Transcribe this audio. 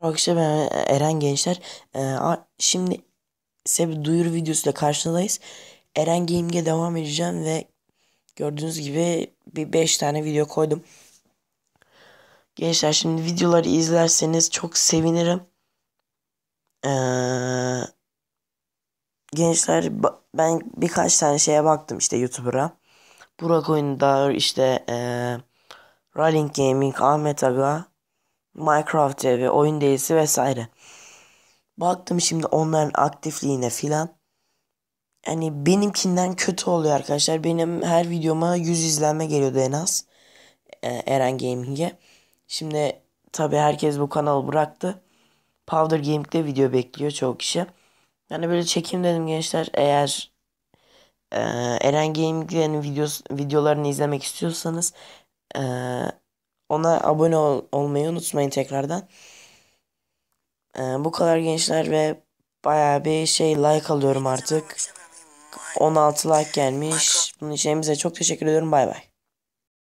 Arkadaşlar ben Eren Gençler. E, şimdi size bir duyuru videosuyla karşınızdayız. Eren Gaming'e devam edeceğim ve gördüğünüz gibi bir 5 tane video koydum. Gençler şimdi videoları izlerseniz çok sevinirim. Ee, gençler ben birkaç tane şeye baktım işte YouTuber'a. Burak Oyundar işte e, Rolling Gaming, Ahmet Aga, Minecraft TV, oyun değilsi vesaire. Baktım şimdi onların aktifliğine filan. Yani benimkinden kötü oluyor arkadaşlar. Benim her videoma 100 izlenme geliyordu en az. E, Eren Gaming'e. Şimdi tabi herkes bu kanalı bıraktı. Powder Gaming'de video bekliyor çoğu kişi. Yani böyle çekim dedim gençler. Eğer e, Eren Gaming'in videos, videolarını izlemek istiyorsanız e, ona abone ol olmayı unutmayın tekrardan. Ee, bu kadar gençler ve baya bir şey like alıyorum artık. 16 like gelmiş. Bunun için hepinize çok teşekkür ediyorum. Bay bay.